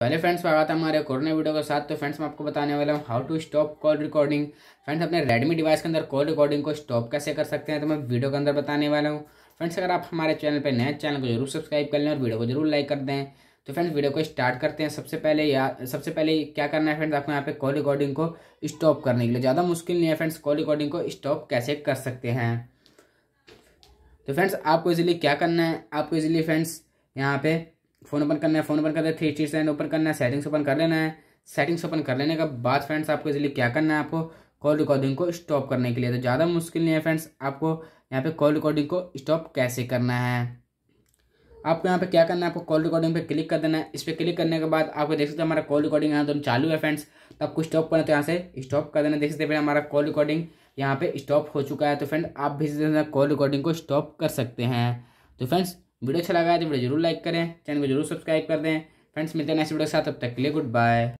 पहले फ्रेंड्स स्वागत है हमारे कोरोना वीडियो के साथ तो फ्रेंड्स मैं आपको बताने वाला हूँ how to stop call recording friends अपने रेडमी डिवाइस के अंदर कॉल रिकॉर्डिंग को स्टॉप कैसे कर सकते हैं तो मैं वीडियो के अंदर बताने वाला हूँ फ्रेंड्स अगर आप हमारे चैनल पर नए चैनल को जरूर सब्सक्राइब कर लें और वीडियो को जरूर लाइक कर दें तो फ्रेंड्स वीडियो को स्टार्ट करते हैं सबसे पहले या सबसे पहले क्या करना है फ्रेंड्स आपको यहाँ पे कॉल रिकॉर्डिंग को स्टॉप करने के लिए ज़्यादा मुश्किल नहीं है फ्रेंड्स कॉल रिकॉर्डिंग को स्टॉप कैसे कर सकते हैं तो फ्रेंड्स आपको इजीली क्या करना है आपको इजीली फ्रेंड्स यहाँ पे फ़ोन ओपन करना है फ़ोन ओपन करना है थ्री चीज एंड ओपन करना है सेटिंग्स ओपन कर लेना है सेटिंग्स ओपन कर लेने के बाद फ्रेंड्स आपको इसलिए क्या करना है आपको कॉल रिकॉर्डिंग को स्टॉप करने के लिए तो ज़्यादा मुश्किल नहीं है फ्रेंड्स आपको यहाँ पे कॉल रिकॉर्डिंग को स्टॉप कैसे करना है आपको यहाँ पे क्या करना है आपको कॉल रिकॉर्डिंग पे क्लिक कर देना है इस पर क्लिक करने के बाद आपको देख सकते हैं हमारा कॉल रिकॉर्डिंग यहाँ तो चालू है फ्रेंड्स तो आपको स्टॉप करना तो यहाँ से स्टॉप कर देना देख सकते हैं फिर हमारा कॉल रिकॉर्डिंग यहाँ पे स्टॉप हो चुका है तो फ्रेंड आप भी कॉल रिकॉर्डिंग को स्टॉप कर सकते हैं तो फ्रेंड्स वीडियो अच्छा लगा है तो वीडियो जरूर लाइक करें चैनल को जरूर सब्सक्राइब कर दें फ्रेंड्स मिलते हैं नेक्स्ट वीडियो के साथ तब तक के लिए गुड बाय